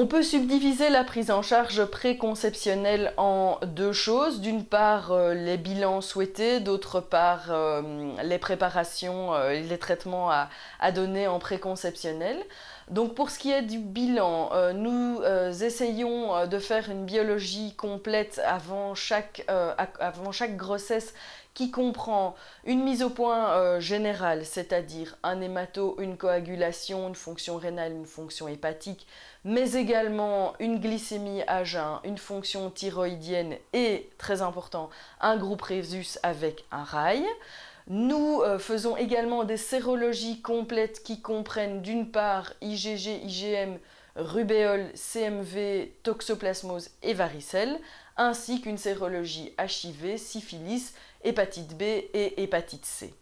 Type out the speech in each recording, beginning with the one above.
On peut subdiviser la prise en charge préconceptionnelle en deux choses. D'une part, euh, les bilans souhaités, d'autre part, euh, les préparations, euh, les traitements à, donner en préconceptionnel. Donc pour ce qui est du bilan, nous essayons de faire une biologie complète avant chaque, avant chaque, grossesse qui comprend une mise au point générale, c'est-à-dire un hémato, une coagulation, une fonction rénale, une fonction hépatique, mais également également une glycémie à jeun, une fonction thyroïdienne et, très important, un groupe rhésus avec un rail. Nous euh, faisons également des sérologies complètes qui comprennent d'une part IgG, IgM, rubéole, CMV, toxoplasmose et varicelle, ainsi qu'une sérologie HIV, syphilis, hépatite B et hépatite C.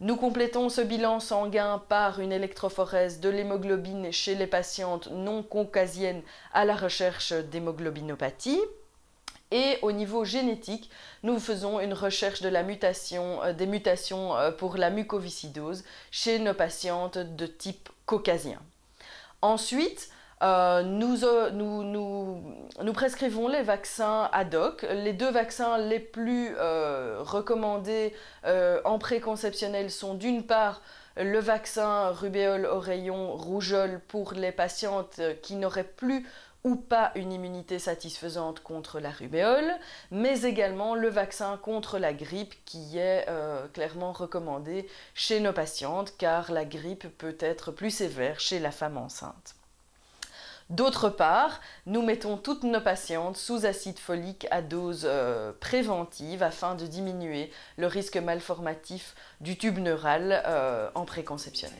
Nous complétons ce bilan sanguin par une électrophorèse de l'hémoglobine chez les patientes non caucasiennes à la recherche d'hémoglobinopathie. Et au niveau génétique, nous faisons une recherche de la mutation, euh, des mutations euh, pour la mucoviscidose chez nos patientes de type caucasien. Ensuite, euh, euh, nous, prescrivons les vaccins ad hoc. Les deux vaccins les plus euh, recommandés en préconceptionnel sont d'une part le vaccin rubéole, oreillon, rougeole pour les patientes qui n'auraient plus ou pas une immunité satisfaisante contre la rubéole, mais également le vaccin contre la grippe qui est clairement recommandé chez nos patientes car la grippe peut être plus sévère chez la femme enceinte. D'autre part, nous mettons toutes nos patientes sous acide folique à dose euh, préventive afin de diminuer le risque malformatif du tube neural euh, en préconceptionnel.